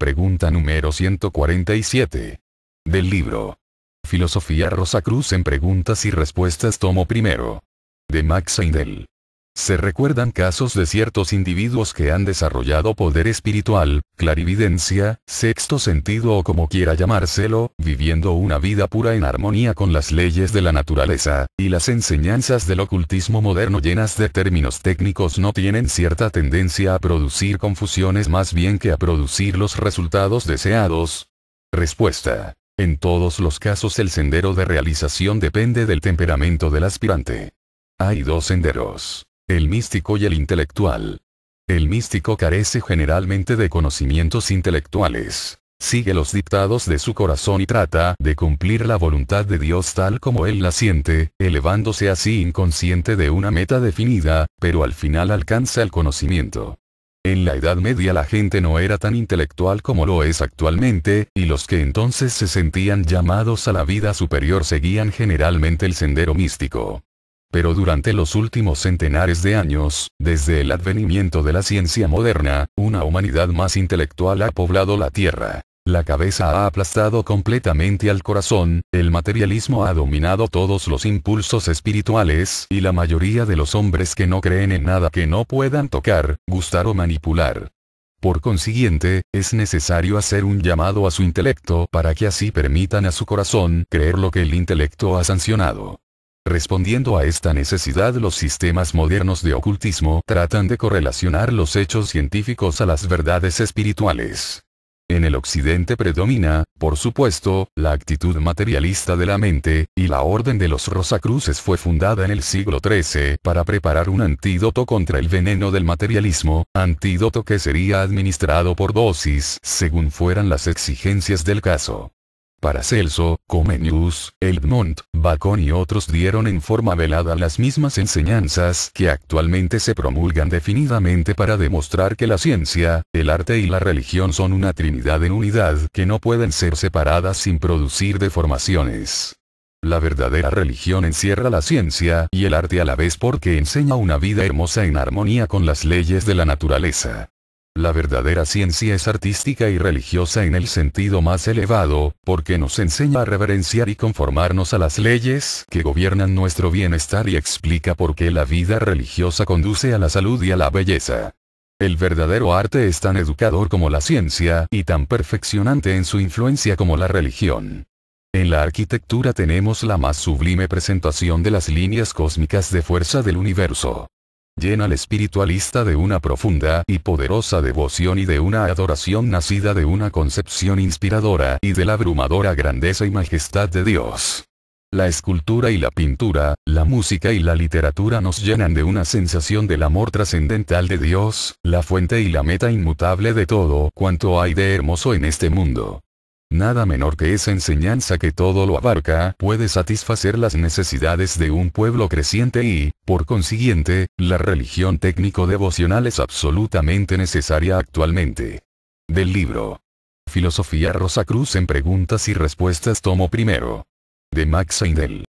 Pregunta número 147. Del libro. Filosofía Rosa Cruz en preguntas y respuestas tomo primero. De Max Heindel. Se recuerdan casos de ciertos individuos que han desarrollado poder espiritual, clarividencia, sexto sentido o como quiera llamárselo, viviendo una vida pura en armonía con las leyes de la naturaleza, y las enseñanzas del ocultismo moderno llenas de términos técnicos no tienen cierta tendencia a producir confusiones más bien que a producir los resultados deseados. Respuesta. En todos los casos el sendero de realización depende del temperamento del aspirante. Hay dos senderos el místico y el intelectual. El místico carece generalmente de conocimientos intelectuales. Sigue los dictados de su corazón y trata de cumplir la voluntad de Dios tal como él la siente, elevándose así inconsciente de una meta definida, pero al final alcanza el conocimiento. En la Edad Media la gente no era tan intelectual como lo es actualmente, y los que entonces se sentían llamados a la vida superior seguían generalmente el sendero místico. Pero durante los últimos centenares de años, desde el advenimiento de la ciencia moderna, una humanidad más intelectual ha poblado la Tierra. La cabeza ha aplastado completamente al corazón, el materialismo ha dominado todos los impulsos espirituales y la mayoría de los hombres que no creen en nada que no puedan tocar, gustar o manipular. Por consiguiente, es necesario hacer un llamado a su intelecto para que así permitan a su corazón creer lo que el intelecto ha sancionado. Respondiendo a esta necesidad los sistemas modernos de ocultismo tratan de correlacionar los hechos científicos a las verdades espirituales. En el occidente predomina, por supuesto, la actitud materialista de la mente, y la Orden de los Rosacruces fue fundada en el siglo XIII para preparar un antídoto contra el veneno del materialismo, antídoto que sería administrado por dosis según fueran las exigencias del caso. Paracelso, Comenius, Eldmont, Bacon y otros dieron en forma velada las mismas enseñanzas que actualmente se promulgan definidamente para demostrar que la ciencia, el arte y la religión son una trinidad en unidad que no pueden ser separadas sin producir deformaciones. La verdadera religión encierra la ciencia y el arte a la vez porque enseña una vida hermosa en armonía con las leyes de la naturaleza. La verdadera ciencia es artística y religiosa en el sentido más elevado, porque nos enseña a reverenciar y conformarnos a las leyes que gobiernan nuestro bienestar y explica por qué la vida religiosa conduce a la salud y a la belleza. El verdadero arte es tan educador como la ciencia y tan perfeccionante en su influencia como la religión. En la arquitectura tenemos la más sublime presentación de las líneas cósmicas de fuerza del universo llena al espiritualista de una profunda y poderosa devoción y de una adoración nacida de una concepción inspiradora y de la abrumadora grandeza y majestad de Dios. La escultura y la pintura, la música y la literatura nos llenan de una sensación del amor trascendental de Dios, la fuente y la meta inmutable de todo cuanto hay de hermoso en este mundo. Nada menor que esa enseñanza que todo lo abarca puede satisfacer las necesidades de un pueblo creciente y, por consiguiente, la religión técnico-devocional es absolutamente necesaria actualmente. Del libro. Filosofía Rosa Cruz en preguntas y respuestas tomo primero. De Max Heindel.